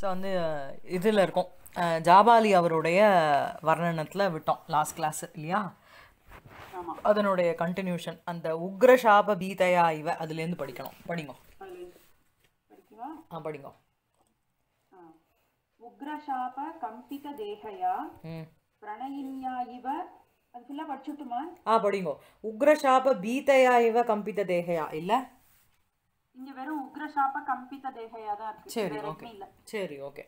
So வந்து இதில் இருக்கும் ஜாபாலி அவருடைய வர்ணனத்தில் விட்டோம் லாஸ்ட் கிளாஸ் இல்லையா அதனுடைய கண்டினியூஷன் அந்த உக்ரஷாப பீதையா இவ அதுலேருந்து படிக்கணும் படிங்க ஆ படிங்க உக்ரஷாப கம்பித தேகையா பிரணயின்யா இவ அது ஃபுல்லாக படிச்சுட்டுமா ஆ படிங்கோ உக்ரஷாப பீதையா இவ கம்பித தேகையா இல்லை இங்க வெறும் உக்ர சாப கம்பித தேகையா தான் இருக்கு சரி ஓகே சரி ஓகே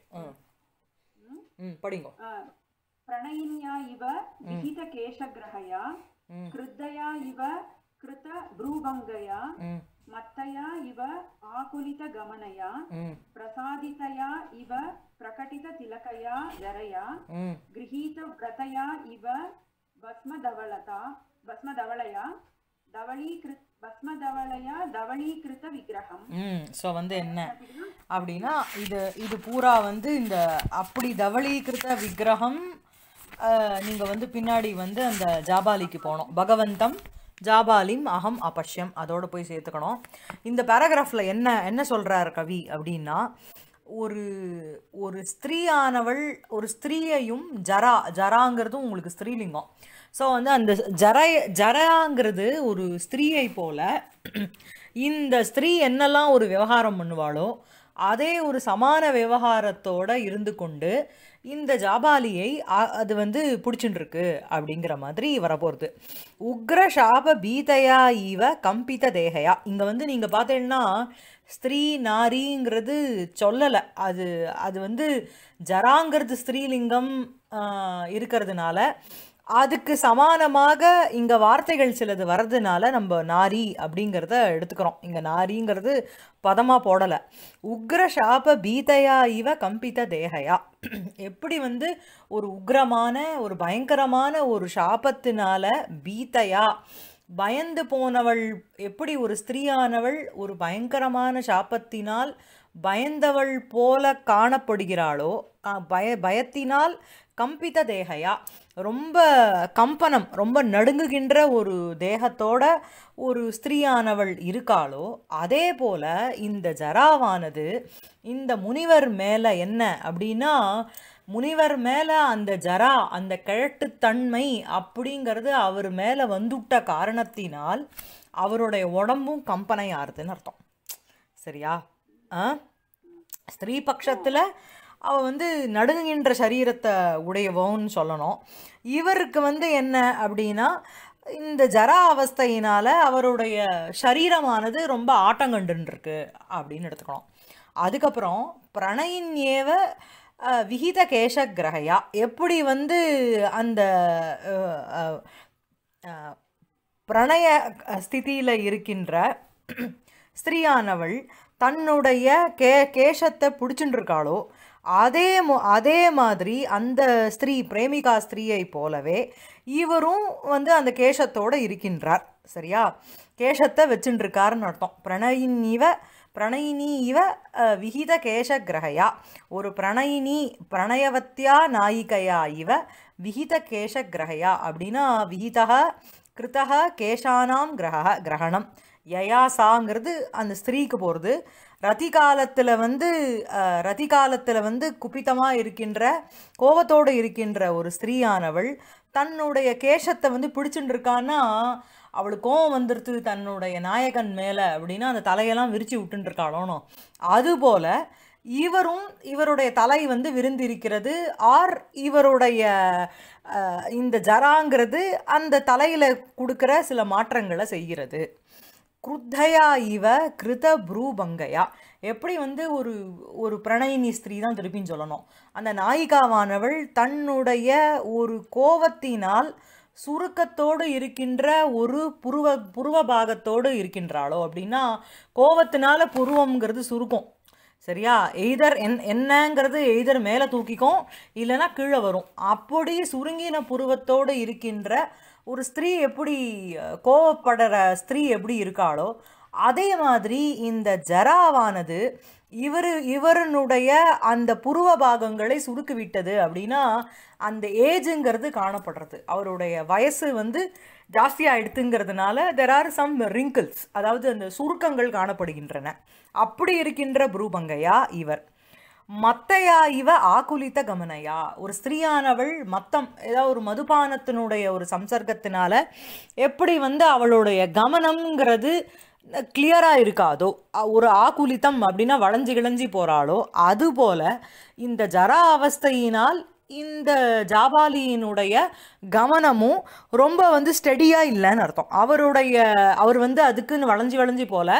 ம் படிங்க பிரணயின்யா இவ விகித கேஷ கிரகையா கிருத்தயா இவ கிருத ப்ரூபங்கயா மத்தயா இவ ஆகுலித கமனயா பிரசாதிதயா இவ பிரகட்டித திலகயா ஜரயா கிரகீத விரதயா இவ பஸ்மதவளதா பஸ்மதவளயா தவளீகிருத் ஸோ வந்து என்ன அப்படின்னா இது இது பூரா வந்து இந்த அப்படி தவளீகிருத்த விக்கிரகம் நீங்கள் வந்து பின்னாடி வந்து அந்த ஜாபாலிக்கு போனோம் பகவந்தம் ஜாபாலிம் அகம் அபஷ்யம் அதோடு போய் சேர்த்துக்கணும் இந்த பேராகிராஃபில் என்ன என்ன சொல்கிறார் கவி அப்படின்னா ஒரு ஒரு ஸ்திரீயானவள் ஒரு ஸ்திரீயையும் ஜரா ஜராங்கிறதும் உங்களுக்கு ஸ்திரீலிங்கம் ஸோ வந்து அந்த ஜரா ஜராங்கிறது ஒரு ஸ்திரீயை போல இந்த ஸ்திரீ என்னெல்லாம் ஒரு விவகாரம் பண்ணுவாளோ அதே ஒரு சமான விவகாரத்தோடு இருந்து கொண்டு இந்த ஜாபாலியை அது வந்து பிடிச்சுட்டுருக்கு அப்படிங்கிற மாதிரி வரப்போகிறது உக்ர ஷாப பீதையா ஈவ கம்பித தேகையா இங்கே வந்து நீங்கள் பார்த்தீங்கன்னா ஸ்திரீ நாரிங்கிறது சொல்லலை அது அது வந்து ஜராங்கிறது ஸ்திரீலிங்கம் இருக்கிறதுனால அதுக்கு சமானமாக இங்கே வார்த்தைகள் சிலது வர்றதுனால நம்ம நாரி அப்படிங்கிறத எடுத்துக்கிறோம் இங்கே நாரிங்கிறது பதமாக போடலை உக்ர சாப பீதையா இவ கம்பித தேகையா எப்படி வந்து ஒரு உக்ரமான ஒரு பயங்கரமான ஒரு சாபத்தினால பீதையா பயந்து போனவள் எப்படி ஒரு ஸ்திரீயானவள் ஒரு பயங்கரமான சாபத்தினால் பயந்தவள் போல காணப்படுகிறாளோ பய பயத்தினால் கம்பித தேகையா ரொம்ப கம்பனம் ரொம்ப நடுங்குகின்ற ஒரு தேகத்தோட ஒரு ஸ்திரீயானவள் இருக்காளோ அதே போல் இந்த ஜராவானது இந்த முனிவர் மேலே என்ன அப்படின்னா முனிவர் மேலே அந்த ஜரா அந்த கிழட்டுத்தன்மை அப்படிங்கிறது அவர் மேலே வந்துவிட்ட காரணத்தினால் அவருடைய உடம்பும் கம்பனை ஆறுதுன்னு அர்த்தம் சரியா ஆ ஸ்திரீபக்ஷத்தில் அவள் வந்து நடுங்குகின்ற சரீரத்தை உடையவோன்னு சொல்லணும் இவருக்கு வந்து என்ன அப்படின்னா இந்த ஜரா அவஸ்தையினால் அவருடைய சரீரமானது ரொம்ப ஆட்டங்கண்டுருக்கு அப்படின்னு எடுத்துக்கணும் அதுக்கப்புறம் பிரணயின் ஏவ விகித கேஷ கிரகையா எப்படி வந்து அந்த பிரணய ஸ்திதியில் இருக்கின்ற ஸ்திரீயானவள் தன்னுடைய கே கேஷத்தை பிடிச்சுட்டுருக்காளோ அதே அதே மாதிரி அந்த ஸ்திரீ பிரேமிகா ஸ்திரீயை போலவே இவரும் வந்து அந்த கேசத்தோடு இருக்கின்றார் சரியா கேசத்தை வச்சுட்டுருக்காருன்னு அர்த்தம் பிரணயினிவ பிரணயினி இவ விகித கேச கிரகையா ஒரு பிரணயினி பிரணயவத்தியா நாயிகையா இவ விகித கேச கிரகையா அப்படின்னா விகிதக கிருத்தக கேஷானாம் கிரக கிரகணம் யயாசாங்கிறது அந்த ஸ்திரீக்கு போகிறது ரதி காலத்தில் வந்து ரதி காலத்தில் வந்து குப்பித்தமாக இருக்கின்ற கோபத்தோடு இருக்கின்ற ஒரு ஸ்திரீயானவள் தன்னுடைய கேசத்தை வந்து பிடிச்சுட்டு இருக்கான்னா அவளுக்கு கோவம் வந்துடுது தன்னுடைய நாயகன் மேலே அப்படின்னா அந்த தலையெல்லாம் விரித்து விட்டுருக்காளோனோ அதுபோல் இவரும் இவருடைய தலை வந்து விருந்திருக்கிறது ஆர் இவருடைய இந்த ஜராங்கிறது அந்த தலையில் கொடுக்குற சில மாற்றங்களை செய்கிறது குருத்தையா இவ கிருத புரூபங்கையா எப்படி வந்து ஒரு ஒரு பிரணயினி ஸ்திரீ தான் திருப்பின்னு சொல்லணும் அந்த நாயிகாவானவள் தன்னுடைய ஒரு கோவத்தினால் சுருக்கத்தோடு இருக்கின்ற ஒரு புருவ புருவ பாகத்தோடு இருக்கின்றாளோ அப்படின்னா கோவத்தினால புருவங்கிறது சுருக்கும் சரியா எய்தர் என் என்னங்கிறது எய்தர் மேலே தூக்கிக்கும் இல்லைன்னா கீழே வரும் அப்படி சுருங்கின புருவத்தோடு இருக்கின்ற ஒரு ஸ்திரீ எப்படி கோவப்படுற ஸ்திரீ எப்படி இருக்காளோ அதே மாதிரி இந்த ஜராவானது இவர் இவருனுடைய அந்த புருவ பாகங்களை விட்டது அப்படின்னா அந்த ஏஜுங்கிறது காணப்படுறது அவருடைய வயசு வந்து ஜாஸ்தியாக எடுத்துங்கிறதுனால தெர் ஆர் சம் ரிங்கிள்ஸ் அதாவது அந்த சுருக்கங்கள் காணப்படுகின்றன அப்படி இருக்கின்ற புருபங்கையா இவர் மத்தையா இவ ஆகுலித்த கமனையா ஒரு ஸ்திரீயானவள் மத்தம் ஏதாவது ஒரு மதுபானத்தினுடைய ஒரு சம்சர்க்கத்தினால எப்படி வந்து அவளுடைய கவனம்ங்கிறது கிளியராக இருக்காதோ ஒரு ஆகுலித்தம் அப்படின்னா வளைஞ்சு கிழஞ்சி போகிறாளோ போல இந்த ஜரா அவஸ்தையினால் இந்த ஜாபாலியினுடைய கவனமும் ரொம்ப வந்து ஸ்டெடியாக இல்லைன்னு அர்த்தம் அவருடைய அவர் வந்து அதுக்குன்னு வளைஞ்சி வளைஞ்சி போல்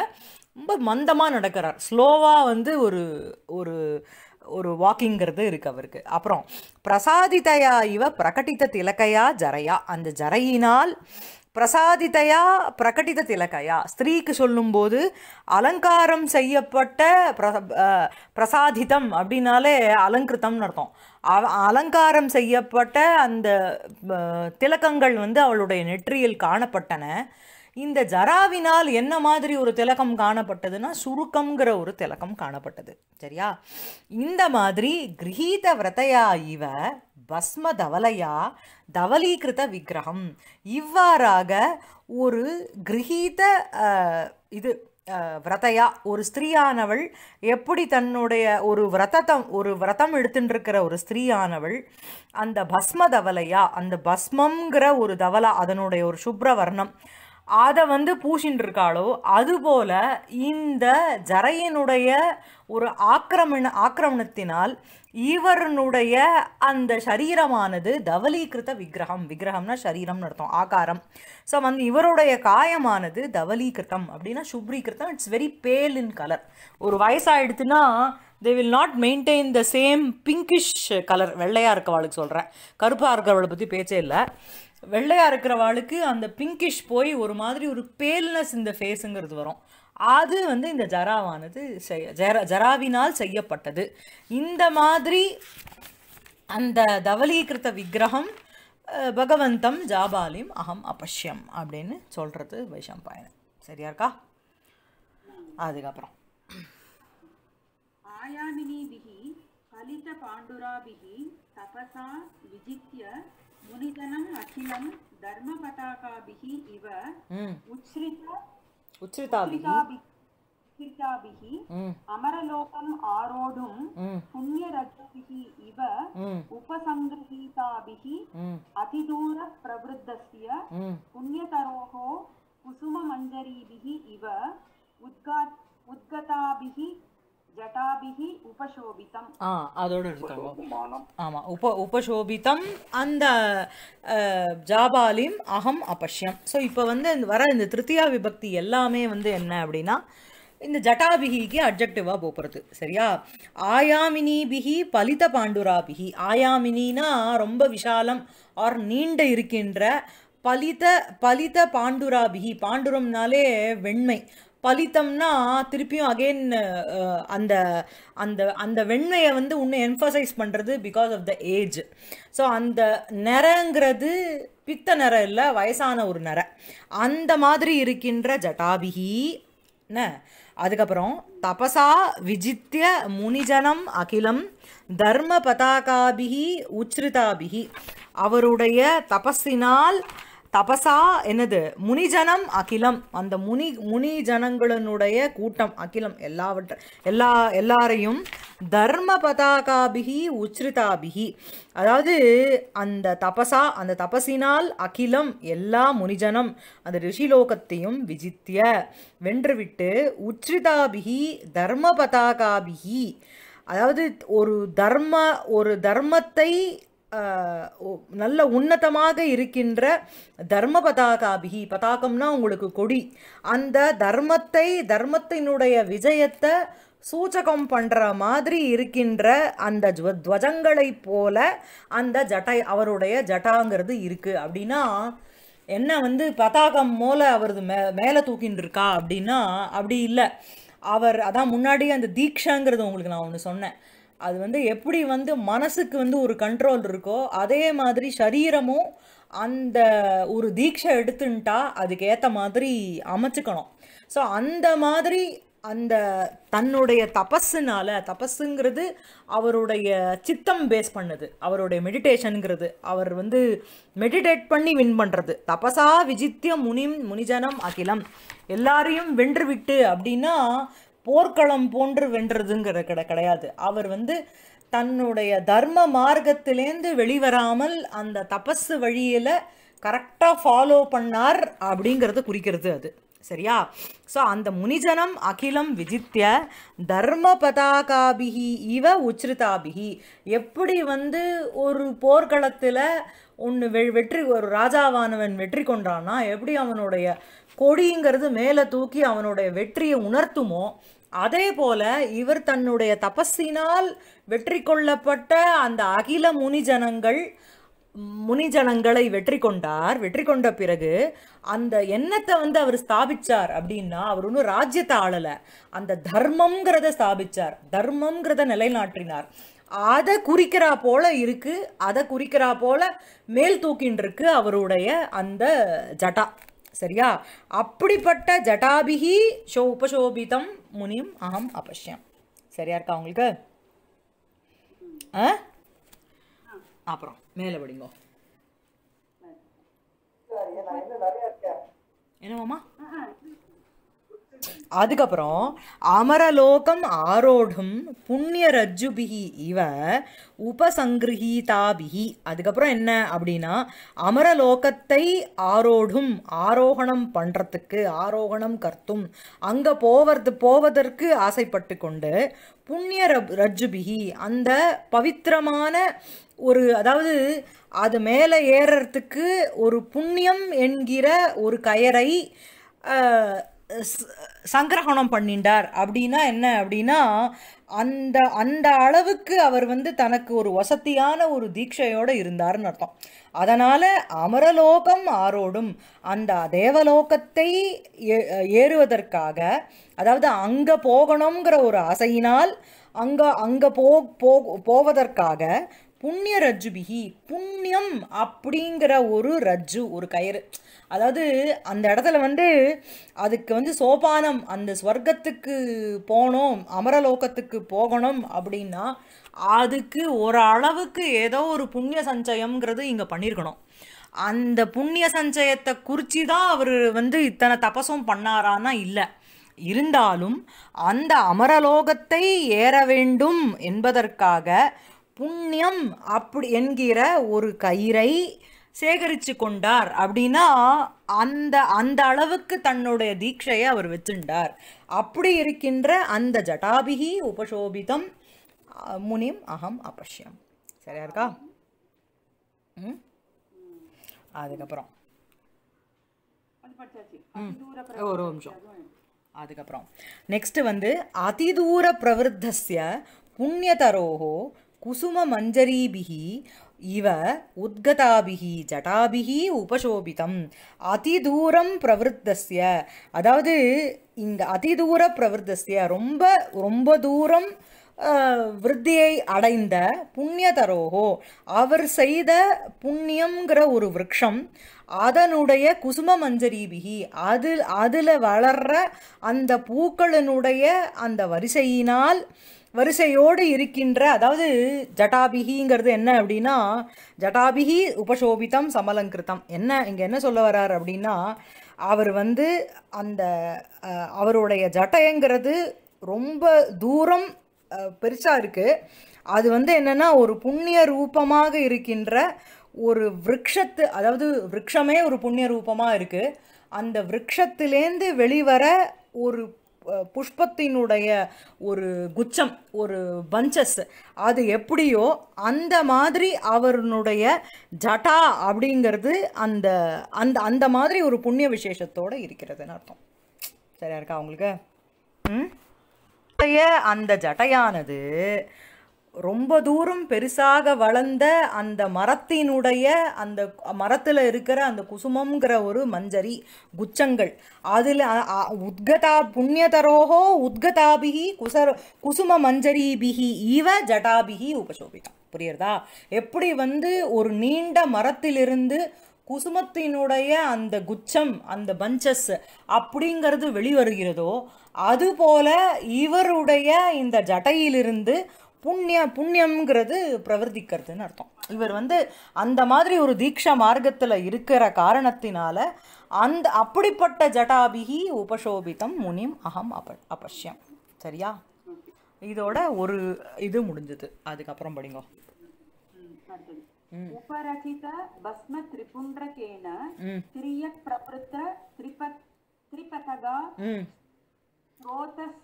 ரொம்ப மந்தமாக நடக்கிறார் ஸ்லோவாக வந்து ஒரு ஒரு ஒரு வாக்கிங்கிறது இருக்குது அவருக்கு அப்புறம் பிரசாதிதையா இவ பிரகட்டித்த திலக்கையா ஜரையா அந்த ஜரையினால் பிரசாதிதையா பிரகட்டித திலகையா ஸ்திரீக்கு சொல்லும்போது அலங்காரம் செய்யப்பட்ட பிர பிரசாதிதம் அப்படின்னாலே அலங்கிருத்தம்னு அர்த்தம் அவ அலங்காரம் செய்யப்பட்ட அந்த திலக்கங்கள் வந்து அவளுடைய நெற்றியில் காணப்பட்டன இந்த ஜராவினால் என்ன மாதிரி ஒரு திலக்கம் காணப்பட்டதுன்னா சுருக்கம்ங்கிற ஒரு திலக்கம் காணப்பட்டது சரியா இந்த மாதிரி கிரகீத விரதையா இவ பஸ்ம தவலையா தவலீகிருத விக்கிரகம் இவ்வாறாக ஒரு கிரகீத இது விரதையா ஒரு ஸ்திரீயானவள் எப்படி தன்னுடைய ஒரு விரதத்தம் ஒரு விரதம் எடுத்துட்டுருக்கிற ஒரு ஸ்திரீயானவள் அந்த பஸ்ம தவலையா அந்த பஸ்மங்கிற ஒரு தவலா அதனுடைய ஒரு சுப்ரவர்ணம் வர்ணம் அதை வந்து பூசின்னு இருக்காளோ அதுபோல இந்த ஜரையனுடைய ஒரு ஆக்கிரமண ஆக்கிரமணத்தினால் இவருனுடைய அந்த சரீரமானது தவலீகிருத விக்கிரகம் விக்கிரகம்னா சரீரம்னு அர்த்தம் ஆகாரம் ஸோ வந்து இவருடைய காயமானது தவலீகிருத்தம் அப்படின்னா சுப்ரீகிருத்தம் இட்ஸ் வெரி பேல் இன் கலர் ஒரு வயசாகிடுத்துன்னா they will not maintain the same pinkish colour வெள்ளையாக இருக்கவாளுக்கு சொல்கிறேன் கருப்பாக இருக்கிறவளை பற்றி பேச்சே இல்லை வெள்ளையாக இருக்கிறவாளுக்கு அந்த பிங்கிஷ் போய் ஒரு மாதிரி ஒரு பேல்னஸ் இந்த ஃபேஸுங்கிறது வரும் அது வந்து இந்த ஜராவானது செய்ய ஜரா ஜராவினால் செய்யப்பட்டது இந்த மாதிரி அந்த தவலீகிருத்த விக்கிரகம் பகவந்தம் ஜாபாலிம் அகம் அபஷ்யம் அப்படின்னு சொல்கிறது வைஷம்பாயனம் சரியா இருக்கா அதுக்கப்புறம் ஆயாமினி ஆயாமினிபிகி பலித பாண்டுராபிகி தபசா விஜித்ய మునితనం అఖిలం ధర్మ పతాకాభిః ఇవ ఉచ్రిత ఉచ్రితాభిః அமரலோகம் ஆரோடும் புண்ணிய ரஜோபிகி இவ உபசங்கிரகீதாபிகி அதிதூர பிரவருத்தஸ்ய புண்ணியதரோகோ குசும மஞ்சரீபிகி இவ உத்கா உத்கதாபிகி ஜட்டாபிஹி உபசோபிதம் ஆ அதோட எடுத்துக்கோங்க ஆமாம் உப உபசோபிதம் அந்த ஜாபாலிம் அகம் அபஷ்யம் ஸோ இப்போ வந்து வர இந்த திருத்தியா விபக்தி எல்லாமே வந்து என்ன அப்படின்னா இந்த ஜட்டாபிகிக்கு அப்ஜெக்டிவாக போகிறது சரியா ஆயாமினி பிகி பலித பாண்டுரா பிகி ஆயாமினா ரொம்ப விஷாலம் ஆர் நீண்ட இருக்கின்ற பலித பலித பாண்டுராபிகி பாண்டுரம்னாலே வெண்மை பலித்தம்னா திருப்பியும் அகெயின் அந்த அந்த அந்த வெண்மையை வந்து இன்னும் என்ஃபசைஸ் பண்ணுறது because of the age so அந்த நிறங்கிறது பித்த நிறம் இல்லை வயசான ஒரு நிற அந்த மாதிரி இருக்கின்ற ஜட்டாபிகி என்ன அதுக்கப்புறம் தபசா விஜித்திய முனிஜனம் அகிலம் தர்ம பதாகாபிகி உச்சிருதாபிகி அவருடைய தபஸினால் தபசா என்னது முனிஜனம் அகிலம் அந்த முனி முனி ஜனங்களுடைய கூட்டம் அகிலம் எல்லாவற்ற எல்லா எல்லாரையும் தர்ம பதாகாபிகி உச்சிருதாபிகி அதாவது அந்த தபசா அந்த தபசினால் அகிலம் எல்லா முனிஜனம் அந்த ரிஷிலோகத்தையும் விஜித்திய வென்றுவிட்டு உச்சிருதாபிகி தர்ம பதாகாபிகி அதாவது ஒரு தர்ம ஒரு தர்மத்தை நல்ல உன்னதமாக இருக்கின்ற தர்ம பதாகாபிகி பதாகம்னா உங்களுக்கு கொடி அந்த தர்மத்தை தர்மத்தினுடைய விஜயத்தை சூச்சகம் பண்ணுற மாதிரி இருக்கின்ற அந்த துவஜங்களைப் போல அந்த ஜட்டை அவருடைய ஜட்டாங்கிறது இருக்குது அப்படின்னா என்ன வந்து பதாகம் போல அவரது மே மேலே தூக்கின்னு இருக்கா அப்படின்னா அப்படி இல்லை அவர் அதான் முன்னாடியே அந்த தீக்ஷாங்கிறது உங்களுக்கு நான் ஒன்று சொன்னேன் அது வந்து எப்படி வந்து மனசுக்கு வந்து ஒரு கண்ட்ரோல் இருக்கோ அதே மாதிரி சரீரமும் அந்த ஒரு தீட்சை எடுத்துன்ட்டா அதுக்கு ஏற்ற மாதிரி அமைச்சுக்கணும் ஸோ அந்த மாதிரி அந்த தன்னுடைய தபஸுனால தபஸுங்கிறது அவருடைய சித்தம் பேஸ் பண்ணுது அவருடைய மெடிடேஷனுங்கிறது அவர் வந்து மெடிடேட் பண்ணி வின் பண்ணுறது தபஸா விஜித்திய முனி முனிஜனம் அகிலம் எல்லாரையும் வென்று விட்டு அப்படின்னா போர்க்களம் போன்று வென்றதுங்கிற கிட கிடையாது அவர் வந்து தன்னுடைய தர்ம மார்க்கத்திலேருந்து வெளிவராமல் அந்த தபஸு வழியில் கரெக்டாக ஃபாலோ பண்ணார் அப்படிங்கிறத குறிக்கிறது அது சரியா ஸோ அந்த முனிஜனம் அகிலம் விஜித்ய தர்ம பதாகாபிகி இவ உச்சிருதாபிகி எப்படி வந்து ஒரு போர்க்களத்தில் ஒன்று வெ வெற்றி ஒரு ராஜாவானவன் வெற்றி கொண்டான்னா எப்படி அவனுடைய கொடிங்கிறது மேலே தூக்கி அவனுடைய வெற்றியை உணர்த்துமோ அதே போல இவர் தன்னுடைய தபஸினால் வெற்றி கொள்ளப்பட்ட அந்த அகில முனிஜனங்கள் முனிஜனங்களை வெற்றி கொண்டார் வெற்றி கொண்ட பிறகு அந்த எண்ணத்தை வந்து அவர் ஸ்தாபிச்சார் அப்படின்னா அவர் ஒன்றும் ராஜ்யத்தை ஆளலை அந்த தர்மங்கிறத ஸ்தாபிச்சார் தர்மங்கிறத நிலைநாட்டினார் அதை குறிக்கிறா போல இருக்கு அதை குறிக்கிறா போல மேல் தூக்கின்றிருக்கு அவருடைய அந்த ஜட்டா சரியா அப்படிப்பட்ட ஜட்டாபிகி ஷோ உபசோபிதம் முனிம் அகம் அபஷ்யம் சரியா இருக்கா உங்களுக்கு அப்புறம் மேலே படிங்கோ என்னவாமா அதுக்கப்புறம் அமரலோகம் ஆரோடும் புண்ணிய ரஜ்ஜுபிகி இவ உபசங்கிரகீதாபிகி அதுக்கப்புறம் என்ன அப்படின்னா அமரலோகத்தை ஆரோடும் ஆரோகணம் பண்ணுறதுக்கு ஆரோகணம் கர்த்தும் அங்கே போவது போவதற்கு ஆசைப்பட்டு கொண்டு புண்ணிய ரஜ்ஜுபிகி அந்த பவித்திரமான ஒரு அதாவது அது மேலே ஏறுறதுக்கு ஒரு புண்ணியம் என்கிற ஒரு கயரை சங்கிரகணம் பண்ணிண்டார் அப்படின்னா என்ன அப்படின்னா அந்த அந்த அளவுக்கு அவர் வந்து தனக்கு ஒரு வசதியான ஒரு தீட்சையோடு இருந்தார்னு அர்த்தம் அதனால் அமரலோகம் ஆரோடும் அந்த தேவலோகத்தை ஏறுவதற்காக அதாவது அங்கே போகணுங்கிற ஒரு ஆசையினால் அங்கே அங்கே போ போவதற்காக புண்ணிய ரஜ்ஜு பிகி புண்ணியம் அப்படிங்கிற ஒரு ரஜ்ஜு ஒரு கயிறு அதாவது அந்த இடத்துல வந்து அதுக்கு வந்து சோபானம் அந்த ஸ்வர்க்கத்துக்கு போனோம் அமரலோகத்துக்கு போகணும் அப்படின்னா அதுக்கு ஒரு அளவுக்கு ஏதோ ஒரு புண்ணிய சஞ்சயம்ங்கிறது இங்கே பண்ணியிருக்கணும் அந்த புண்ணிய சஞ்சயத்தை குறித்து தான் அவர் வந்து இத்தனை தபசம் பண்ணாரான்னா இல்லை இருந்தாலும் அந்த அமரலோகத்தை ஏற வேண்டும் என்பதற்காக புண்ணியம் அப்படி என்கிற ஒரு கயிறை சேகரித்து கொண்டார் அப்படின்னா அந்த அந்த அளவுக்கு தன்னுடைய தீட்சையை அவர் வச்சுண்டார் அப்படி இருக்கின்ற அந்த ஜட்டாபிகி உபசோபிதம் முனிம் அகம் அபஷ்யம் சரியா இருக்கா ம் அதுக்கப்புறம் ஒரு நிமிஷம் அதுக்கப்புறம் நெக்ஸ்ட் வந்து அதிதூர பிரவருத்தஸ்ய புண்ணியதரோகோ குசும மஞ்சரீபிகி இவ உத்கதாபிகி ஜட்டாபிகி உபசோபிதம் அதிதூரம் பிரவருத்தசிய அதாவது இங்கே அதிதூர பிரவருத்தசிய ரொம்ப ரொம்ப தூரம் விருத்தியை அடைந்த புண்ணியதரோகோ அவர் செய்த புண்ணியங்கிற ஒரு விரக்ஷம் அதனுடைய குசும மஞ்சரீபிகி அது அதில் வளர்ற அந்த பூக்களினுடைய அந்த வரிசையினால் வரிசையோடு இருக்கின்ற அதாவது ஜட்டாபிகிங்கிறது என்ன அப்படின்னா ஜட்டாபிகி உபசோபிதம் சமலங்கிருத்தம் என்ன இங்கே என்ன சொல்ல வர்றார் அப்படின்னா அவர் வந்து அந்த அவருடைய ஜட்டயங்கிறது ரொம்ப தூரம் பெருசாக இருக்குது அது வந்து என்னென்னா ஒரு புண்ணிய ரூபமாக இருக்கின்ற ஒரு விரக்ஷத்து அதாவது விரக்ஷமே ஒரு புண்ணிய ரூபமாக இருக்குது அந்த விரக்ஷத்துலேருந்து வெளிவர ஒரு புஷ்பத்தினுடைய ஒரு குச்சம் ஒரு பஞ்சஸ் அது எப்படியோ அந்த மாதிரி அவருடைய ஜட்டா அப்படிங்கிறது அந்த அந்த அந்த மாதிரி ஒரு புண்ணிய விசேஷத்தோடு இருக்கிறதுன்னு அர்த்தம் சரியா இருக்கா அவங்களுக்கு அந்த ஜட்டையானது ரொம்ப தூரம் பெருசாக வளர்ந்த அந்த மரத்தினுடைய அந்த மரத்தில் இருக்கிற அந்த குசுமங்கிற ஒரு மஞ்சரி குச்சங்கள் அதில் உத்கதா புண்ணியதரோகோ உத்கதாபிகி குசர குசும பிகி ஈவ ஜடாபிகி உபசோபிதா புரியுறதா எப்படி வந்து ஒரு நீண்ட மரத்திலிருந்து குசுமத்தினுடைய அந்த குச்சம் அந்த பஞ்சஸ் அப்படிங்கிறது வெளிவருகிறதோ அதுபோல இவருடைய இந்த ஜட்டையிலிருந்து புண்ணிய புண்ணியம்ங்கிறது பிரவர்த்திக்கிறதுன்னு அர்த்தம் இவர் வந்து அந்த மாதிரி ஒரு தீக்ஷா மார்க்கத்தில் இருக்கிற காரணத்தினால அந்த அப்படிப்பட்ட ஜடாபிகி உபசோபிதம் முனிம் அகம் அப அபஷ்யம் சரியா இதோட ஒரு இது முடிஞ்சது அதுக்கப்புறம் படிங்க உபரகித பஸ்ம திரிபுண்டகேன திரியக் பிரபுத்த திரிபத் திரிபதகா ஸ்ரோதஸ்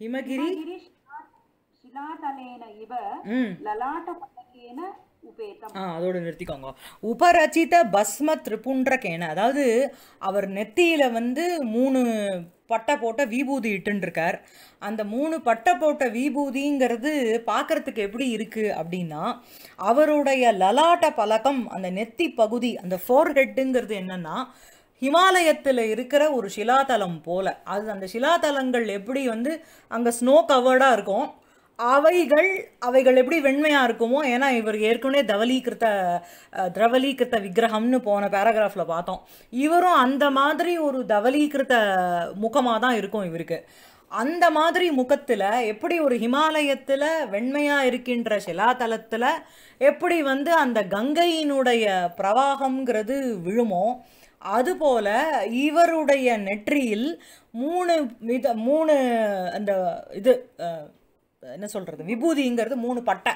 ஹிமகிரி அதோட நிறுத்திக்கோங்க உபரச்சித பஸ்ம திரிபுன்றகேன அதாவது அவர் நெத்தியில வந்து மூணு பட்டை போட்ட விபூதி இட்டுருக்கார் அந்த மூணு பட்டை போட்ட விபூதிங்கிறது பார்க்கறதுக்கு எப்படி இருக்குது அப்படின்னா அவருடைய லலாட்ட பழக்கம் அந்த நெத்தி பகுதி அந்த ஃபோர் ஹெட்டுங்கிறது என்னன்னா ஹிமாலயத்தில் இருக்கிற ஒரு சிலாதலம் போல் அது அந்த சிலாதலங்கள் எப்படி வந்து அங்கே ஸ்னோ கவர்டாக இருக்கும் அவைகள் அவைகள் எப்படி வெண்மையாக இருக்குமோ ஏன்னா இவர் ஏற்கனவே தவலீகிருத்த திரவலீகிருத்த விக்கிரகம்னு போன பேராகிராஃபில் பார்த்தோம் இவரும் அந்த மாதிரி ஒரு தவலீகிருத்த முகமாக தான் இருக்கும் இவருக்கு அந்த மாதிரி முகத்தில் எப்படி ஒரு ஹிமாலயத்தில் வெண்மையாக இருக்கின்ற சிலாதலத்தில் எப்படி வந்து அந்த கங்கையினுடைய பிரவாகம்ங்கிறது விழுமோ அதுபோல இவருடைய நெற்றியில் மூணு வித மூணு அந்த இது என்ன சொல்கிறது விபூதிங்கிறது மூணு பட்டை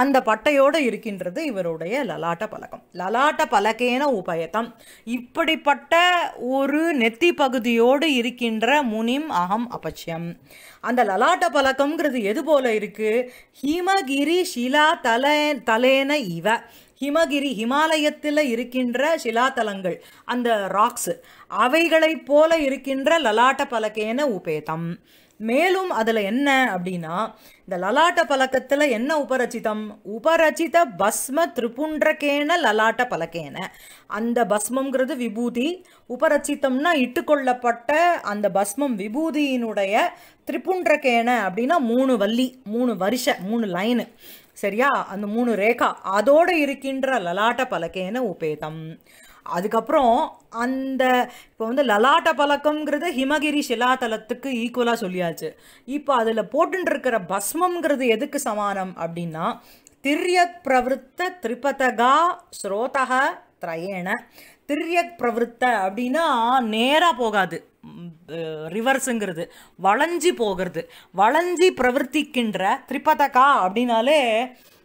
அந்த பட்டையோடு இருக்கின்றது இவருடைய லலாட்ட பழக்கம் லலாட்ட பலகேன உபயத்தம் இப்படிப்பட்ட ஒரு நெத்தி பகுதியோடு இருக்கின்ற முனிம் அகம் அபட்சியம் அந்த லலாட்ட பழக்கம்ங்கிறது எது போல இருக்குது ஹிமகிரி ஷிலா தலே தலேன இவ ஹிமகிரி ஹிமாலயத்தில் இருக்கின்ற சிலாத்தலங்கள் அந்த ராக்ஸ் அவைகளைப் போல இருக்கின்ற லலாட்ட பலகேன உபேதம் மேலும் அதில் என்ன அப்படின்னா இந்த லலாட்ட பலக்கத்தில் என்ன உபரச்சிதம் உபரச்சித பஸ்ம திரிபுன்றக்கேன லலாட்ட பலக்கேன அந்த பஸ்மங்கிறது விபூதி உபரச்சித்தம்னா இட்டுக்கொள்ளப்பட்ட அந்த பஸ்மம் விபூதியினுடைய திரிபுன்றக்கேன அப்படின்னா மூணு வள்ளி மூணு வருஷ மூணு லைனு சரியா அந்த மூணு ரேகா அதோடு இருக்கின்ற லலாட்ட பலகேன உபேதம் அதுக்கப்புறம் அந்த இப்போ வந்து லலாட்ட பழக்கம்ங்கிறது ஹிமகிரி சிலாதலத்துக்கு ஈக்குவலாக சொல்லியாச்சு இப்போ அதில் போட்டுருக்கிற பஸ்மம்ங்கிறது எதுக்கு சமானம் அப்படின்னா திரியக் பிரவருத்த திரிபதகா ஸ்ரோதக திரயேன திரியக் பிரவருத்த அப்படின்னா நேராக போகாது ரிவர்ஸுங்கிறது வளைஞ்சி போகிறது வளைஞ்சி பிரவர்த்திக்கின்ற திரிபதகா அப்படின்னாலே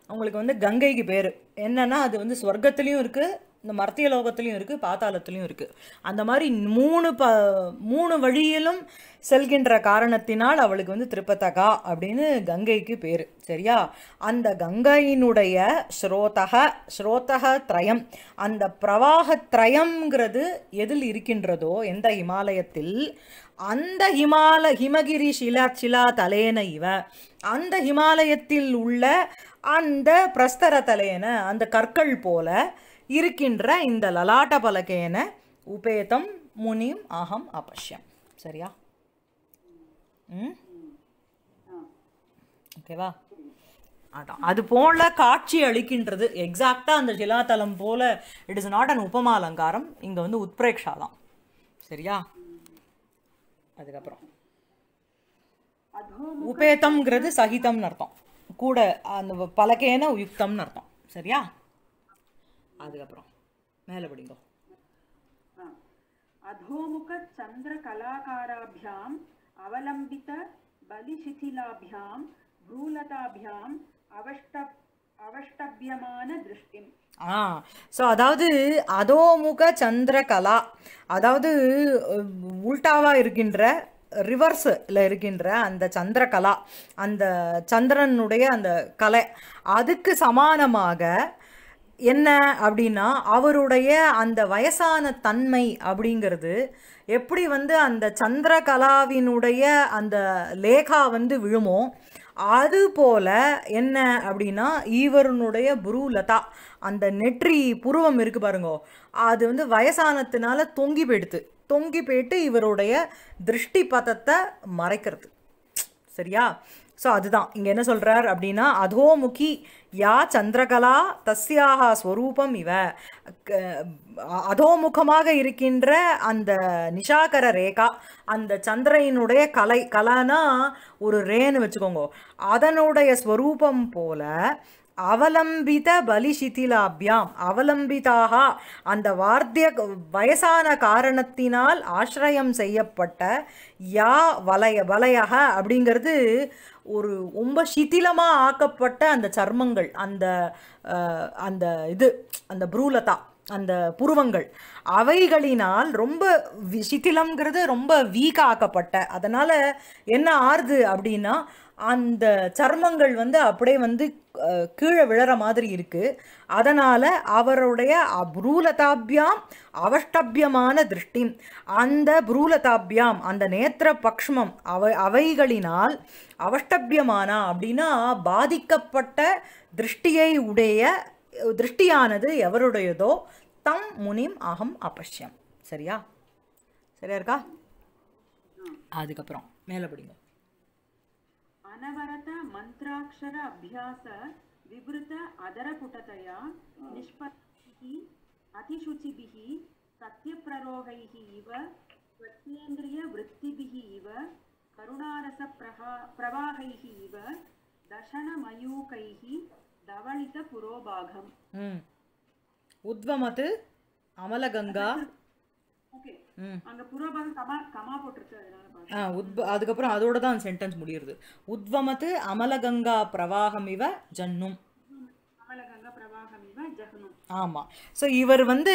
அவங்களுக்கு வந்து கங்கைக்கு பேர் என்னென்னா அது வந்து ஸ்வர்க்கத்துலேயும் இருக்குது இந்த மர்த்திய லோகத்துலேயும் இருக்குது பாத்தாளத்துலேயும் இருக்குது அந்த மாதிரி மூணு ப மூணு வழியிலும் செல்கின்ற காரணத்தினால் அவளுக்கு வந்து திருப்பத்தகா அப்படின்னு கங்கைக்கு பேர் சரியா அந்த கங்கையினுடைய ஸ்ரோதக ஸ்ரோதக திரயம் அந்த பிரவாக திரயம்ங்கிறது எதில் இருக்கின்றதோ எந்த ஹிமாலயத்தில் அந்த ஹிமால ஹிமகிரி ஷிலா சிலா தலையன இவ அந்த ஹிமாலயத்தில் உள்ள அந்த பிரஸ்தர தலையன அந்த கற்கள் போல இருக்கின்ற இந்த லலாட்ட பலகேன உபேதம் முனிம் அகம் அபஷ்யம் சரியா ம் ஓகேவா அதான் அது போல காட்சி அளிக்கின்றது எக்ஸாக்டாக அந்த ஜிலாத்தலம் போல இட் இஸ் நாட் அன் உபமா அலங்காரம் இங்கே வந்து உத்பிரேக்ஷா தான் சரியா அதுக்கப்புறம் உபேதம்ங்கிறது சகிதம்னு அர்த்தம் கூட அந்த பலகேன யுக்தம்னு அர்த்தம் சரியா அதுக்கப்புறம் மேலே படிங்கோ அதோமுக சந்திர கலாகாராபியாம் அவலம்பித பலி சிதிலாபியாம் பூலதாபியாம் அவஷ்ட அவஷ்டபியமான திருஷ்டி ஆ ஸோ அதாவது அதோமுக சந்திர கலா அதாவது உல்டாவாக இருக்கின்ற ரிவர்ஸில் இருக்கின்ற அந்த சந்திரகலா அந்த சந்திரனுடைய அந்த கலை அதுக்கு சமானமாக என்ன அப்படின்னா அவருடைய அந்த வயசான தன்மை அப்படிங்கிறது எப்படி வந்து அந்த சந்திரகலாவினுடைய அந்த லேகா வந்து விழுமோ அது போல என்ன அப்படின்னா இவருனுடைய புருலதா அந்த நெற்றி புருவம் இருக்கு பாருங்கோ அது வந்து வயசானத்தினால தொங்கி போயிடுது தொங்கி போயிட்டு இவருடைய திருஷ்டி பதத்தை மறைக்கிறது சரியா ஸோ அதுதான் இங்கே என்ன சொல்கிறார் அப்படின்னா அதோமுகி யா சந்திரகலா தஸ்யாக ஸ்வரூபம் இவ அதோமுகமாக இருக்கின்ற அந்த நிஷாகர ரேகா அந்த சந்திரையினுடைய கலை கலைன்னா ஒரு ரேன்னு வச்சுக்கோங்க அதனுடைய ஸ்வரூபம் போல அவலம்பித பலி சிதிலாபியாம் அவலம்பிதாக அந்த வார்த்திய வயசான காரணத்தினால் ஆசிரயம் செய்யப்பட்ட யா வலய வலையக அப்படிங்கிறது ஒரு ரொம்ப சிதிலமாக ஆக்கப்பட்ட அந்த சர்மங்கள் அந்த அந்த இது அந்த புரூலதா அந்த புருவங்கள் அவைகளினால் ரொம்ப சிதிலம்ங்கிறது ரொம்ப வீக் ஆக்கப்பட்ட அதனால் என்ன ஆறுது அப்படின்னா அந்த சர்மங்கள் வந்து அப்படியே வந்து கீழே விழற மாதிரி இருக்குது அதனால் அவருடைய புரூலதாபியாம் அவஷ்டபியமான திருஷ்டி அந்த புரூலதாபியாம் அந்த நேத்திர பக்ஷ்மம் அவை அவைகளினால் அவஷ்டபியமானா அப்படின்னா பாதிக்கப்பட்ட திருஷ்டியை உடைய திருஷ்டியானது எவருடையதோ தம் முனிம் அகம் அபஷ்யம் சரியா சரியா இருக்கா அதுக்கப்புறம் மேலே படிங்க अनवरत मंत्राक्षर अभ्यास विवृत अदरपुटतया निष्पत्ति अतिशुचि सत्य प्ररोहेन्द्रिय वृत्तिव करुणारस प्रवाह दशन मयूक धवलित पुरोभागम हम्म। उद्वमत अमलगंगा அதுக்கப்புறம் அதோட தான் சென்டென்ஸ் முடியுது உத்வமத்து அமலகங்கா பிரவாகம் இவ ஜன்னும் ஆமாம் ஸோ இவர் வந்து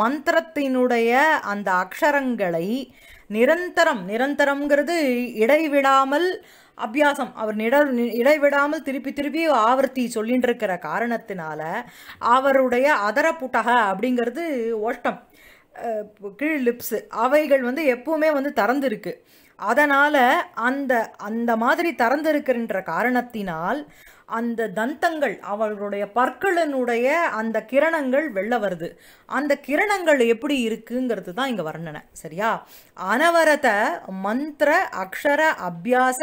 மந்திரத்தினுடைய அந்த அக்ஷரங்களை நிரந்தரம் நிரந்தரம்ங்கிறது இடைவிடாமல் அபியாசம் அவர் நிட இடைவிடாமல் திருப்பி திருப்பி ஆவர்த்தி சொல்லிட்டு இருக்கிற காரணத்தினால அவருடைய அதர புட்டக அப்படிங்கிறது ஓஷ்டம் கீழ் லிப்ஸு அவைகள் வந்து எப்போவுமே வந்து திறந்துருக்கு அதனால் அந்த அந்த மாதிரி திறந்திருக்கின்ற காரணத்தினால் அந்த தந்தங்கள் அவர்களுடைய பற்களினுடைய அந்த கிரணங்கள் வெளில வருது அந்த கிரணங்கள் எப்படி இருக்குங்கிறது தான் இங்கே வர்ணனை சரியா அனவரத மந்திர அக்ஷர அபியாச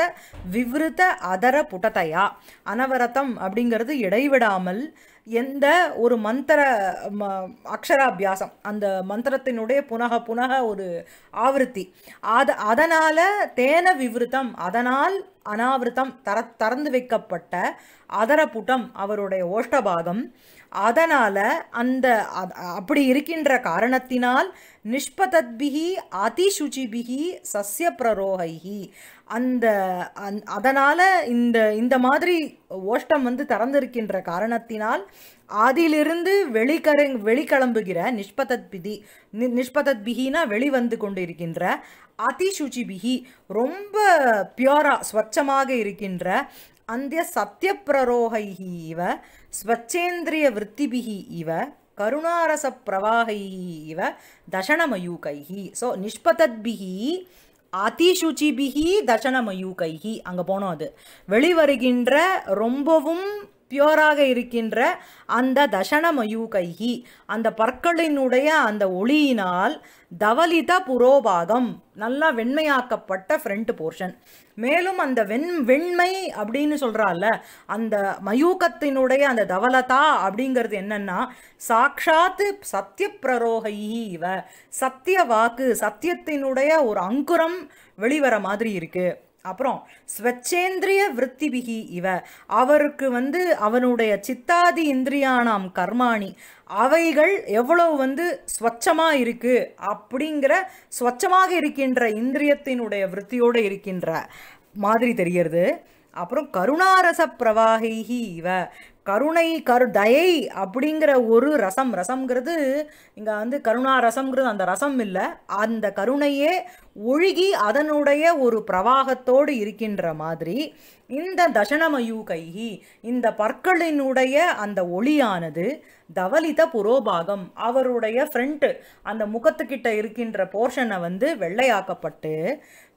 விவிருத்த அதர புட்டதையா அனவரத்தம் அப்படிங்கிறது இடைவிடாமல் எந்த ஒரு மந்திர அக்ஷராபியாசம் அந்த மந்திரத்தினுடைய புனக புனக ஒரு ஆவருத்தி அது அதனால் தேன விவருத்தம் அதனால் அனாவிருத்தம் தர திறந்து வைக்கப்பட்ட அதரப்புட்டம் அவருடைய ஓஷ்டபாகம் அதனால் அந்த அப்படி இருக்கின்ற காரணத்தினால் நிஷ்பதத்பிகி அதிசுச்சிபிகி சசிய பிரரோகைகி அந்த அந் அதனால் இந்த இந்த மாதிரி ஓஷ்டம் வந்து திறந்திருக்கின்ற காரணத்தினால் அதிலிருந்து வெளிக்கர வெளிக்கிளம்புகிற நிஷ்பதத் பிதி நி நிஷ்பதத் பிகினா வெளிவந்து கொண்டு இருக்கின்ற அதிசுச்சி பிகி ரொம்ப பியோராக ஸ்வச்சமாக இருக்கின்ற அந்திய சத்திய பிரரோகைகி இவ ஸ்வச்சேந்திரிய விற்த்திபிகி இவ கருணாரச பிரவாகை இவ தசணமயூகைகி ஸோ பிகி அதிசுச்சிபிகி தசனமயூகைஹி அங்கே போனோம் அது வெளிவருகின்ற ரொம்பவும் பியோராக இருக்கின்ற அந்த தசனமயூகைகி அந்த பற்களினுடைய அந்த ஒளியினால் தவலித புரோபாகம் நல்லா வெண்மையாக்கப்பட்ட ஃப்ரண்ட் போர்ஷன் மேலும் அந்த வெண் வெண்மை அப்படின்னு சொல்கிறாள்ல அந்த மயூகத்தினுடைய அந்த தவலதா அப்படிங்கிறது என்னன்னா சாட்சாத்து சத்திய பிரரோக இவ சத்திய வாக்கு சத்தியத்தினுடைய ஒரு அங்குரம் வெளிவர மாதிரி இருக்குது அப்புறம் ஸ்வச்சேந்திரிய விற்த்திபிகி இவ அவருக்கு வந்து அவனுடைய சித்தாதி இந்திரியானாம் கர்மாணி அவைகள் எவ்வளவு வந்து ஸ்வச்சமாக இருக்கு அப்படிங்கிற ஸ்வச்சமாக இருக்கின்ற இந்திரியத்தினுடைய விற்த்தியோடு இருக்கின்ற மாதிரி தெரிகிறது அப்புறம் கருணாரச பிரவாகைகி இவ கருணை கரு தயை அப்படிங்கிற ஒரு ரசம் ரசம்ங்கிறது இங்கே வந்து கருணா ரசம்ங்கிறது அந்த ரசம் இல்லை அந்த கருணையே ஒழுகி அதனுடைய ஒரு பிரவாகத்தோடு இருக்கின்ற மாதிரி இந்த தசனமயூகைகி இந்த பற்களினுடைய அந்த ஒளியானது தவலித புரோபாகம் அவருடைய ஃப்ரண்ட்டு அந்த முகத்துக்கிட்ட இருக்கின்ற போர்ஷனை வந்து வெள்ளையாக்கப்பட்டு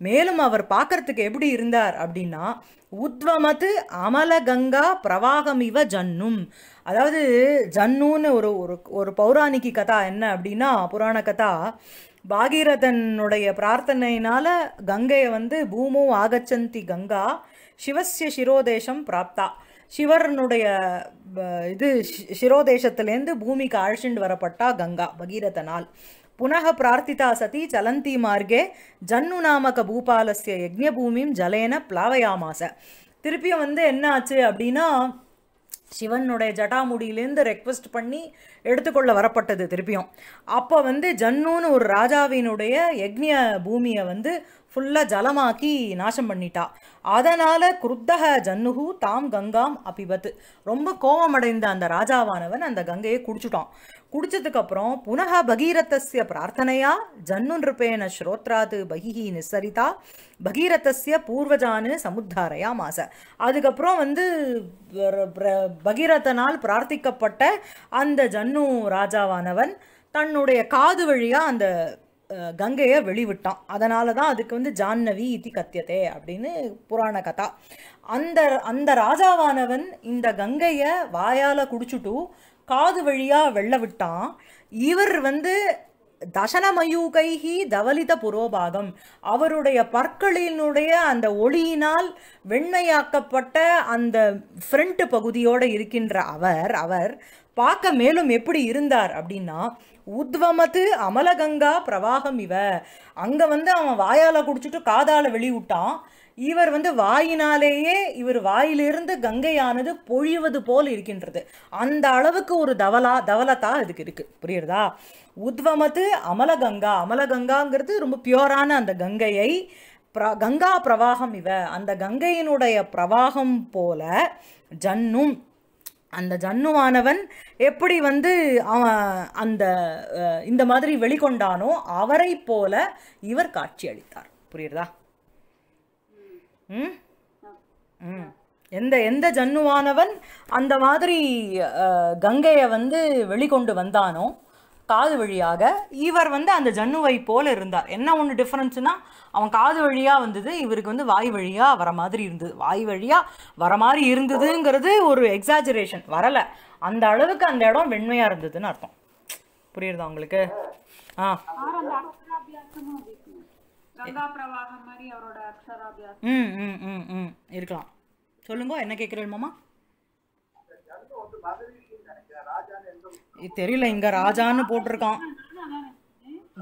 மேலும் அவர் பார்க்கறதுக்கு எப்படி இருந்தார் அப்படின்னா உத்வமது அமலகங்கா பிரவாகம் இவ ஜன்னும் அதாவது ஜன்னுன்னு ஒரு ஒரு ஒரு பௌராணிக்கு கதா என்ன அப்படின்னா புராண கதா பாகீரதனுடைய பிரார்த்தனையினால கங்கையை வந்து பூமோ ஆகச்சந்தி கங்கா சிவசிய சிரோதேசம் பிராப்தா சிவரனுடைய இது சிரோதேசத்திலேருந்து பூமிக்கு அழிச்சுண்டு வரப்பட்டா கங்கா பகீரதனால் புனக பிரார்த்திதா சதி சலந்தி மார்கே ஜன்னு நாமக பூபாலசிய பூமியும் ஜலேன பிளாவயாமாச திருப்பியும் வந்து என்ன ஆச்சு அப்படின்னா சிவனுடைய ஜடாமுடியிலேருந்து ரெக்வஸ்ட் பண்ணி எடுத்துக்கொள்ள வரப்பட்டது திருப்பியும் அப்போ வந்து ஜன்னுன்னு ஒரு ராஜாவினுடைய யக்ஞ பூமியை வந்து ஃபுல்லாக ஜலமாக்கி நாசம் பண்ணிட்டா அதனால் குருத்தக ஜன்னுகு தாம் கங்காம் அபிபத் ரொம்ப கோபமடைந்த அந்த ராஜாவானவன் அந்த கங்கையை குடிச்சுட்டான் குடிச்சதுக்கப்புறம் புனக பகீரத்தஸ்ய பிரார்த்தனையா ஜன்னுன்றிருப்பேன ஸ்ரோத்ராது பகிஹி நிசரிதா பகீரத்தஸ்ய பூர்வஜானு சமுத்தாரையா மாச அதுக்கப்புறம் வந்து பகீரத்தனால் பிரார்த்திக்கப்பட்ட அந்த ஜன்னு ராஜாவானவன் தன்னுடைய காது வழியாக அந்த கங்கையை வெளிவிட்டான் அதனால தான் அதுக்கு வந்து ஜான்னவி இத்தி கத்தியதே அப்படின்னு புராண கதா அந்த அந்த ராஜாவானவன் இந்த கங்கையை வாயால் குடிச்சுட்டு காது வழியாக வெள்ள விட்டான் இவர் வந்து தசனமயூகைஹி தவலித புரோபாகம் அவருடைய பற்களினுடைய அந்த ஒளியினால் வெண்மையாக்கப்பட்ட அந்த ஃப்ரண்ட் பகுதியோடு இருக்கின்ற அவர் அவர் பார்க்க மேலும் எப்படி இருந்தார் அப்படின்னா உத்வமத்து அமலகங்கா பிரவாகம் இவ அங்கே வந்து அவன் வாயால் குடிச்சிட்டு காதால் வெளியூட்டான் இவர் வந்து வாயினாலேயே இவர் வாயிலிருந்து கங்கையானது பொழிவது போல் இருக்கின்றது அந்த அளவுக்கு ஒரு தவலா தவலத்தா அதுக்கு இருக்கு புரியுறதா உத்வமது அமலகங்கா அமலகங்காங்கிறது ரொம்ப பியோரான அந்த கங்கையை பிர கங்கா பிரவாகம் இவ அந்த கங்கையினுடைய பிரவாகம் போல ஜன்னும் அந்த ஜன்னுவானவன் எப்படி வந்து அவன் அந்த இந்த மாதிரி வெளிக்கொண்டானோ அவரை போல இவர் காட்சியளித்தார் புரியுறதா ம் ம் எந்த எந்த ஜன்னுவானவன் அந்த மாதிரி கங்கையை வந்து வெளிக்கொண்டு வந்தானோ காது வழியாக இவர் வந்து அந்த ஜன்னுவை போல இருந்தார் என்ன ஒன்று டிஃப்ரென்ஸ்னா அவன் காது வழியாக வந்தது இவருக்கு வந்து வாய் வழியாக வர மாதிரி இருந்தது வாய் வழியாக வர மாதிரி இருந்ததுங்கிறது ஒரு எக்ஸாஜரேஷன் வரலை அந்த அளவுக்கு அந்த இடம் வெண்மையாக இருந்ததுன்னு அர்த்தம் புரியுறதா உங்களுக்கு ஆ ம் ம் ம் ம் இருக்கலாம் சொல்லுங்க என்ன கேட்குறீங்க மாமா தெரியல இங்க ராஜான்னு போட்டிருக்கான்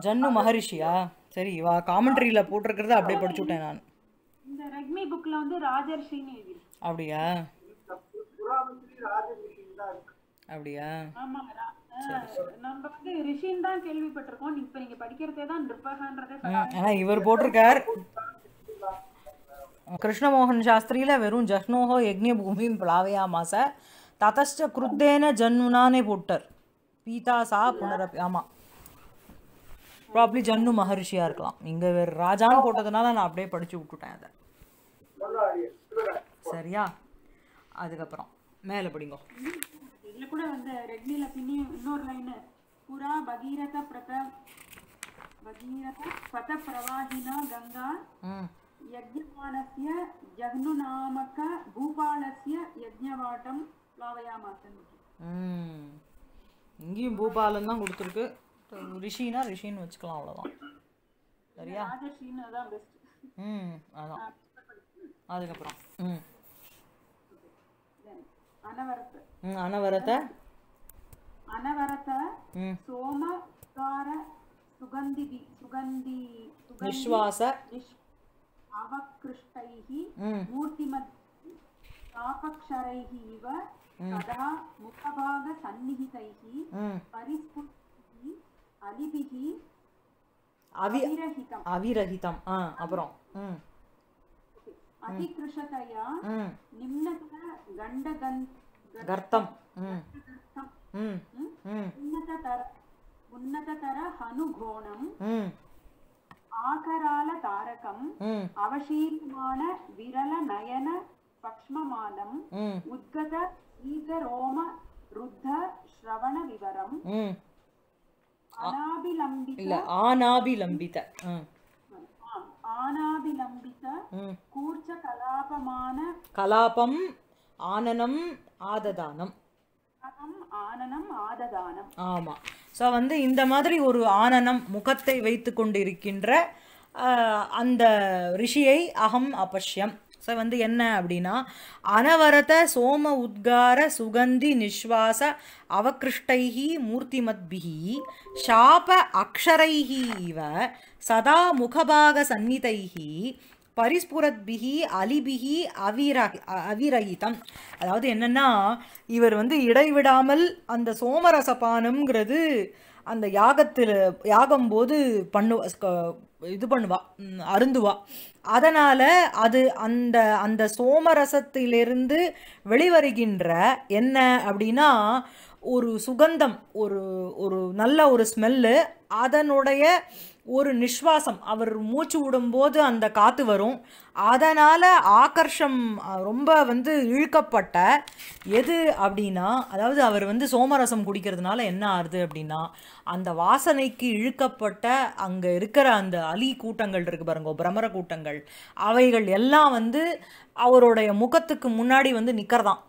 ஜன்னு மகரிஷியா சரி இவா காமெண்ட்ரியில போட்டிருக்கிறத அப்படியே படிச்சு விட்டேன் நான் அப்படியா அப்படியா ஆமா நம்ம இவர் போட்டிருக்கார் கிருஷ்ணமோகன் சாஸ்திரியில வெறும் ஜஹ்னோஹோ யக்ஞ பூமியும் பிளாவையா மாச ததஷ்ட குருத்தேன ஜன்முனானே போட்டார் பீதா சா புனரப்பி ஆமாம் ப்ராப்ளி ஜன்னு மகர்ஷியாக இருக்கலாம் இங்கே வேறு ராஜான்னு போட்டதுனால நான் அப்படியே படித்து விட்டுட்டேன் அதை சரியா அதுக்கப்புறம் மேலே படிங்க இதில் கூட வந்து ரெட்மியில் பின்னி இன்னொரு லைன் புறா பகீரத பிரத பகீரத பத பிரவாகினா கங்கா யஜ்ஞவானஸ்ய ஜக்னு நாமக பூபாலஸ்ய யஜ்ஞவாட்டம் லாவயாமாசன் இங்கேயும் பூபாலன் தான் கொடுத்துருக்கு ரிஷினா ரிஷின்னு வச்சுக்கலாம் அவ்வளோதான் சரியா ம் அதான் அதுக்கப்புறம் ம் ಅನವರತ ಅನವರತ ಸೋಮಕಾರ ಸುಗಂಧಿ ಸುಗಂಧಿ ನಿಶ್ವಾಸ ಅವಕೃಷ್ಟೈಃ ಮೂರ್ತಿಮದ್ ತಾಪಕ್ಷರೈಃ ಇವ ಸದಾ ಮುಖಭಾಗ ಸನ್ನಿಹಿತೈಃ ಪರಿಸ್ಫುಟೈಃ ಅಲಿಭಿಃ அவிரகிதம் அவிரகிதம் ஆ அப்புறம் ம் అతికృషతయా నిమ్నత గండగర్థం ఉన్నతతర ఉన్నతతర హనుఘోణం ఆకరాల తారకం అవశీర్మాణ విరల నయన పక్ష్మమాలం ఉద్గత ఈగరోమ రుద్ధ శ్రవణ వివరం అనాభిలంబిత ఆనాభిలంబిత ஆனாபிலம்பித கூர்ச்ச கலாபமான கலாபம் ஆனனம் ஆததானம் ஆனனம் ஆததானம் ஆமாம் ஸோ வந்து இந்த மாதிரி ஒரு ஆனனம் முகத்தை வைத்து கொண்டிருக்கின்ற அந்த ரிஷியை அகம் அபஷ்யம் ஸோ வந்து என்ன அப்படின்னா அனவரத சோம உத்கார சுகந்தி நிஸ்வாச அவகிருஷ்டைஹி மூர்த்திமத்பிஹி ஷாப அக்ஷரைஹி இவ சதா முகபாக சந்நிதைஹி பரிஸ்புரத்பிகி அலிபிஹி அவிர அவிரகிதம் அதாவது என்னென்னா இவர் வந்து இடைவிடாமல் அந்த சோமரசபானம்ங்கிறது அந்த யாகத்தில் யாகம் போது பண்ணு இது பண்ணுவா அருந்துவா அதனால் அது அந்த அந்த சோமரசத்திலிருந்து வெளிவருகின்ற என்ன அப்படின்னா ஒரு சுகந்தம் ஒரு ஒரு நல்ல ஒரு ஸ்மெல்லு அதனுடைய ஒரு நிஸ்வாசம் அவர் மூச்சு விடும்போது அந்த காற்று வரும் அதனால் ஆக்கர்ஷம் ரொம்ப வந்து இழுக்கப்பட்ட எது அப்படின்னா அதாவது அவர் வந்து சோமரசம் குடிக்கிறதுனால என்ன ஆறுது அப்படின்னா அந்த வாசனைக்கு இழுக்கப்பட்ட அங்கே இருக்கிற அந்த அலி கூட்டங்கள் இருக்குது பாருங்க பிரமர கூட்டங்கள் அவைகள் எல்லாம் வந்து அவருடைய முகத்துக்கு முன்னாடி வந்து நிற்கிறதான்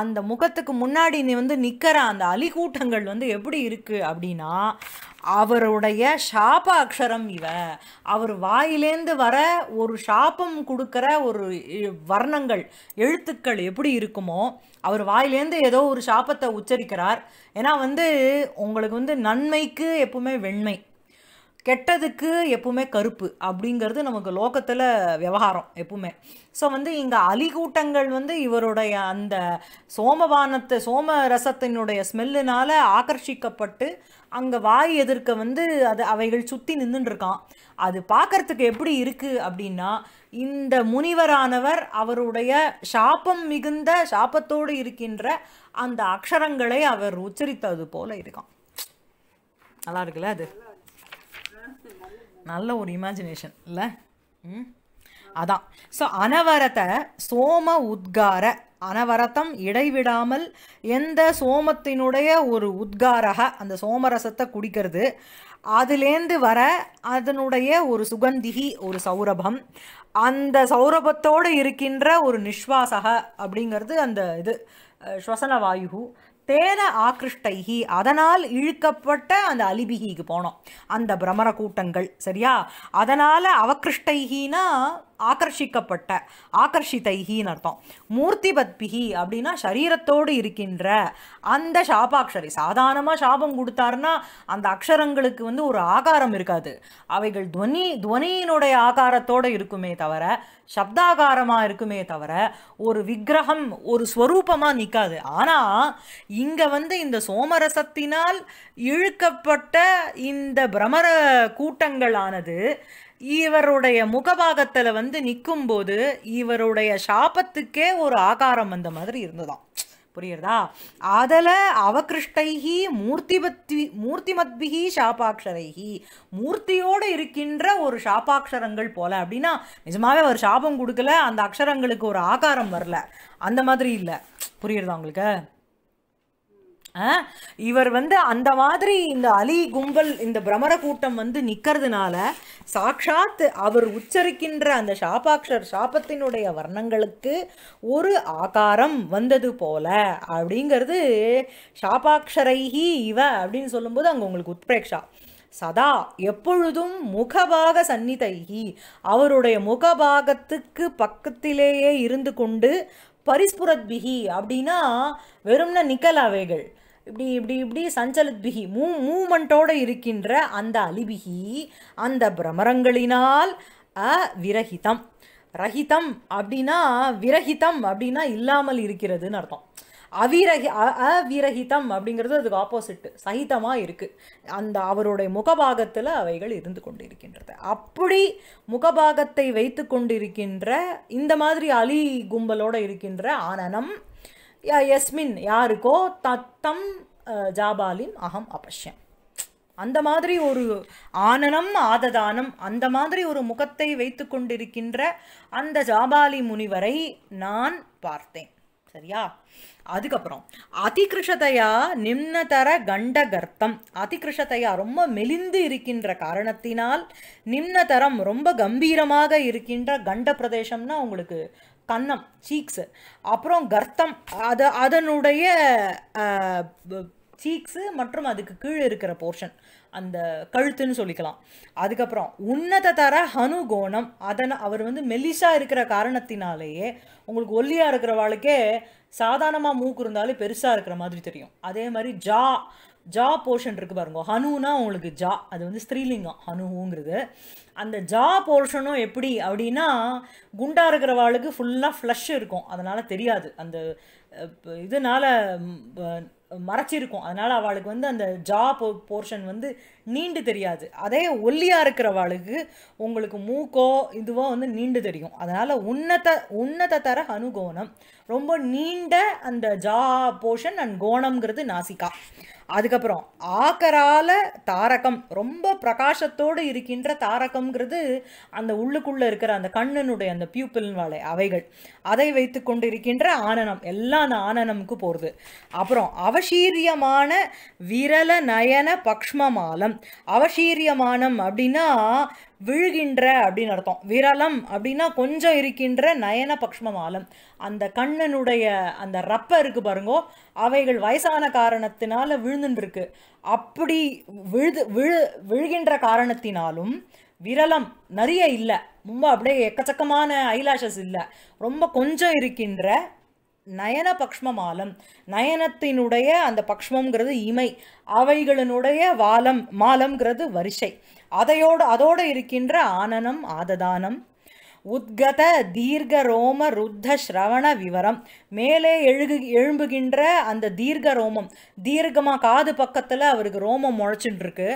அந்த முகத்துக்கு முன்னாடி வந்து நிற்கிற அந்த அலிகூட்டங்கள் வந்து எப்படி இருக்குது அப்படின்னா அவருடைய ஷாப அக்ஷரம் இவ அவர் வாயிலேந்து வர ஒரு சாபம் கொடுக்குற ஒரு வர்ணங்கள் எழுத்துக்கள் எப்படி இருக்குமோ அவர் வாயிலேந்து ஏதோ ஒரு சாப்பத்தை உச்சரிக்கிறார் ஏன்னா வந்து உங்களுக்கு வந்து நன்மைக்கு எப்பவுமே வெண்மை கெட்டதுக்கு எப்பவுமே கருப்பு அப்படிங்கிறது நமக்கு லோகத்தில் விவகாரம் எப்பவுமே ஸோ வந்து இங்கே அலிகூட்டங்கள் வந்து இவருடைய அந்த சோமபானத்தை சோம ரசத்தினுடைய ஸ்மெல்லுனால் ஆக்கர்ஷிக்கப்பட்டு அங்கே வாய் எதிர்க்க வந்து அது அவைகள் சுற்றி நின்றுருக்கான் அது பார்க்கறதுக்கு எப்படி இருக்குது அப்படின்னா இந்த முனிவரானவர் அவருடைய சாபம் மிகுந்த சாபத்தோடு இருக்கின்ற அந்த அக்ஷரங்களை அவர் உச்சரித்தது போல இருக்கான் நல்லா இருக்குல்ல அது நல்ல ஒரு இமேஜினேஷன் இல்லை ம் அதான் ஸோ அனவரத சோம உத்கார அனவரத்தம் இடைவிடாமல் எந்த சோமத்தினுடைய ஒரு உத்காரக அந்த சோமரசத்தை குடிக்கிறது அதுலேருந்து வர அதனுடைய ஒரு சுகந்திகி ஒரு சௌரபம் அந்த சௌரபத்தோடு இருக்கின்ற ஒரு நிஸ்வாசக அப்படிங்கிறது அந்த இது ஸ்வசன வாயு தேன ஆக்ருஷ்டைகி அதனால் இழுக்கப்பட்ட அந்த அலிபிகிக்கு போனோம் அந்த பிரமர கூட்டங்கள் சரியா அதனால் அவகிருஷ்டைகின்னா ஆகர்ஷிக்கப்பட்ட ஆகர்ஷிதைகின்னு அர்த்தம் மூர்த்தி பத்பிகி அப்படின்னா சரீரத்தோடு இருக்கின்ற அந்த சாபாட்சரி சாதாரணமாக சாபம் கொடுத்தாருன்னா அந்த அக்ஷரங்களுக்கு வந்து ஒரு ஆகாரம் இருக்காது அவைகள் துவனி துவனியினுடைய ஆகாரத்தோடு இருக்குமே தவிர சப்தாகாரமாக இருக்குமே தவிர ஒரு விக்கிரகம் ஒரு ஸ்வரூபமாக நிற்காது ஆனால் இங்கே வந்து இந்த சோமரசத்தினால் இழுக்கப்பட்ட இந்த பிரமர கூட்டங்களானது இவருடைய முகபாகத்தில் வந்து நிற்கும்போது இவருடைய சாபத்துக்கே ஒரு ஆகாரம் வந்த மாதிரி இருந்ததாம் புரியுறதா அதில் அவகிருஷ்டைகி மூர்த்திபத்வி மூர்த்திமத்பிகி சாப்பாட்சரைகி மூர்த்தியோடு இருக்கின்ற ஒரு சாப்பாட்சரங்கள் போல அப்படின்னா நிஜமாகவே ஒரு சாபம் கொடுக்கல அந்த அக்ஷரங்களுக்கு ஒரு ஆகாரம் வரல அந்த மாதிரி இல்லை புரியுறதா உங்களுக்கு இவர் வந்து அந்த மாதிரி இந்த அலி கும்பல் இந்த பிரமர கூட்டம் வந்து நிற்கிறதுனால சாட்சாத் அவர் உச்சரிக்கின்ற அந்த ஷாபாக்ஷர் ஷாபத்தினுடைய வர்ணங்களுக்கு ஒரு ஆகாரம் வந்தது போல அப்படிங்கிறது ஷாபாக்ஷரைஹி இவ அப்படின்னு சொல்லும்போது அங்கே உங்களுக்கு உத்ரேக்ஷா சதா எப்பொழுதும் முகபாக சந்நிதைகி அவருடைய முகபாகத்துக்கு பக்கத்திலேயே இருந்து கொண்டு பரிஸ்புரத் பரிஸ்புரத்பிகி அப்படின்னா வெறும்ன நிக்கலாவைகள் இப்படி இப்படி இப்படி சஞ்சலத் பிகி மூ மூமெண்ட்டோடு இருக்கின்ற அந்த அலிபிகி அந்த பிரமரங்களினால் அ விரகிதம் ரஹிதம் அப்படின்னா விரகிதம் அப்படின்னா இல்லாமல் இருக்கிறதுன்னு அர்த்தம் அவிரகி அவிரகிதம் அப்படிங்கிறது அதுக்கு ஆப்போசிட் சகிதமாக இருக்குது அந்த அவருடைய முகபாகத்தில் அவைகள் இருந்து கொண்டு இருக்கின்றது அப்படி முகபாகத்தை வைத்து கொண்டிருக்கின்ற இந்த மாதிரி அலி கும்பலோடு இருக்கின்ற ஆனனம் எஸ்மின் யாருக்கோ தத்தம் ஜாபாலின் அகம் அபஷ்யம் அந்த மாதிரி ஒரு ஆனனம் ஆததானம் அந்த மாதிரி ஒரு முகத்தை வைத்து கொண்டிருக்கின்ற அந்த ஜாபாலி முனிவரை நான் பார்த்தேன் சரியா அதுக்கப்புறம் அதிகிருஷதையா நிம்னதர கண்டகர்த்தம் அதிகிருஷதையா ரொம்ப மெலிந்து இருக்கின்ற காரணத்தினால் நிம்னதரம் ரொம்ப கம்பீரமாக இருக்கின்ற கண்ட பிரதேசம்னா உங்களுக்கு கன்னம் சீக்ஸு அப்புறம் கர்த்தம் அது அதனுடைய சீக்ஸு மற்றும் அதுக்கு கீழே இருக்கிற போர்ஷன் அந்த கழுத்துன்னு சொல்லிக்கலாம் அதுக்கப்புறம் உன்னத தர ஹனுகோணம் அதனை அவர் வந்து மெலிசாக இருக்கிற காரணத்தினாலேயே உங்களுக்கு ஒல்லியாக இருக்கிறவாளுக்கே சாதாரணமாக மூக்கு இருந்தாலே பெருசாக இருக்கிற மாதிரி தெரியும் அதே மாதிரி ஜா ஜா போர்ஷன் இருக்குது பாருங்க ஹனுனா உங்களுக்கு ஜா அது வந்து ஸ்திரீலிங்கம் ஹனுங்கிறது அந்த ஜா போர்ஷனும் எப்படி அப்படின்னா குண்டாக இருக்கிறவாளுக்கு ஃபுல்லாக ஃப்ளஷ் இருக்கும் அதனால் தெரியாது அந்த இதனால் மறைச்சிருக்கும் அதனால் அவளுக்கு வந்து அந்த ஜா போ போர்ஷன் வந்து நீண்டு தெரியாது அதே ஒல்லியாக இருக்கிறவாளுக்கு உங்களுக்கு மூக்கோ இதுவோ வந்து நீண்டு தெரியும் அதனால் உன்னத உன்னத தர அனுகோணம் ரொம்ப நீண்ட அந்த ஜா போர்ஷன் அண்ட் கோணம்ங்கிறது நாசிக்கா அதுக்கப்புறம் ஆக்கரால தாரகம் ரொம்ப பிரகாசத்தோடு இருக்கின்ற தாரகம்ங்கிறது அந்த உள்ளுக்குள்ளே இருக்கிற அந்த கண்ணனுடைய அந்த பியூப்பிள் வாழை அவைகள் அதை வைத்து கொண்டு இருக்கின்ற ஆனனம் எல்லாம் அந்த ஆனனமுக்கு போகிறது அப்புறம் அவசீரியமான விரல நயன பக்ஷ்மமாலம் அவசீரியமானம் அப்படின்னா விழுகின்ற அப்படின்னு அர்த்தம் விரலம் அப்படின்னா கொஞ்சம் இருக்கின்ற நயன பக்ஷ்மமாலம் அந்த கண்ணனுடைய அந்த ரப்ப இருக்கு பாருங்கோ அவைகள் வயசான காரணத்தினால விழுந்துருக்கு அப்படி விழுது விழு விழுகின்ற காரணத்தினாலும் விரலம் நிறைய இல்லை ரொம்ப அப்படியே எக்கச்சக்கமான ஐலாஷஸ் இல்லை ரொம்ப கொஞ்சம் இருக்கின்ற நயன பக்ஷ்மமாலம் நயனத்தினுடைய அந்த பக்ஷ்மங்கிறது இமை அவைகளினுடைய வாலம் மாலம்ங்கிறது வரிசை அதையோடு அதோடு இருக்கின்ற ஆனனம் ஆததானம் உத்கத தீர்க்க ரோம ருத்த ஸ்ரவண விவரம் மேலே எழுகு எழும்புகின்ற அந்த தீர்க்க ரோமம் தீர்க்கமாக காது பக்கத்தில் அவருக்கு ரோமம் முளைச்சுட்டுருக்கு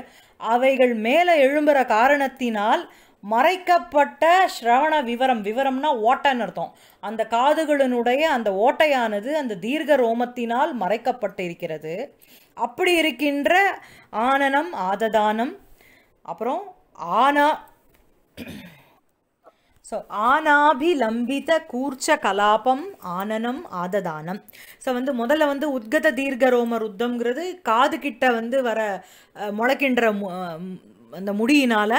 அவைகள் மேலே எழும்புகிற காரணத்தினால் மறைக்கப்பட்ட ஸ்ரவண விவரம் விவரம்னா ஓட்டைன்னு அர்த்தம் அந்த காதுகளினுடைய அந்த ஓட்டையானது அந்த தீர்க்க ரோமத்தினால் மறைக்கப்பட்டிருக்கிறது அப்படி இருக்கின்ற ஆனனம் ஆததானம் அப்புறம் ஆனா ஸோ ஆனாபிலம்பித கூர்ச்ச கலாபம் ஆனனம் ஆததானம் ஸோ வந்து முதல்ல வந்து உத்கத தீர்க்க ரோம ருத்தம்ங்கிறது காது கிட்ட வந்து வர முளைக்கின்ற அந்த முடியினால்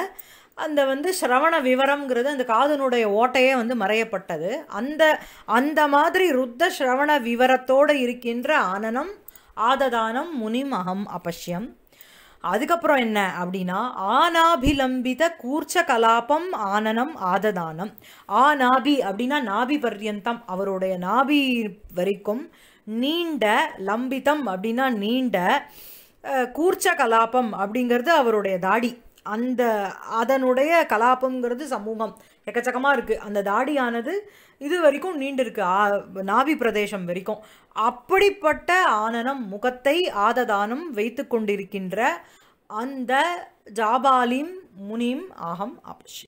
அந்த வந்து சிரவண விவரம்ங்கிறது அந்த காதனுடைய ஓட்டையே வந்து மறையப்பட்டது அந்த அந்த மாதிரி ருத்த சிரவண விவரத்தோடு இருக்கின்ற ஆனனம் ஆததானம் முனிமகம் அபஷ்யம் அதுக்கப்புறம் என்ன அப்படின்னா ஆனாபிலம்பித கூர்ச்ச கலாபம் ஆனனம் ஆததானம் ஆ நாபி அப்படின்னா நாபி பர்யந்தம் அவருடைய நாபி வரைக்கும் நீண்ட லம்பிதம் அப்படின்னா நீண்ட கூர்ச்ச கலாபம் அப்படிங்கிறது அவருடைய தாடி அந்த அதனுடைய கலாபம்ங்கிறது சமூகம் எக்கச்சக்கமாக இருக்குது அந்த தாடியானது இது வரைக்கும் நீண்டிருக்கு ஆ நாபி பிரதேசம் வரைக்கும் அப்படிப்பட்ட ஆனனம் முகத்தை ஆததானம் வைத்து கொண்டிருக்கின்ற அந்த ஜாபாலிம் முனிம் அகம் அபஷி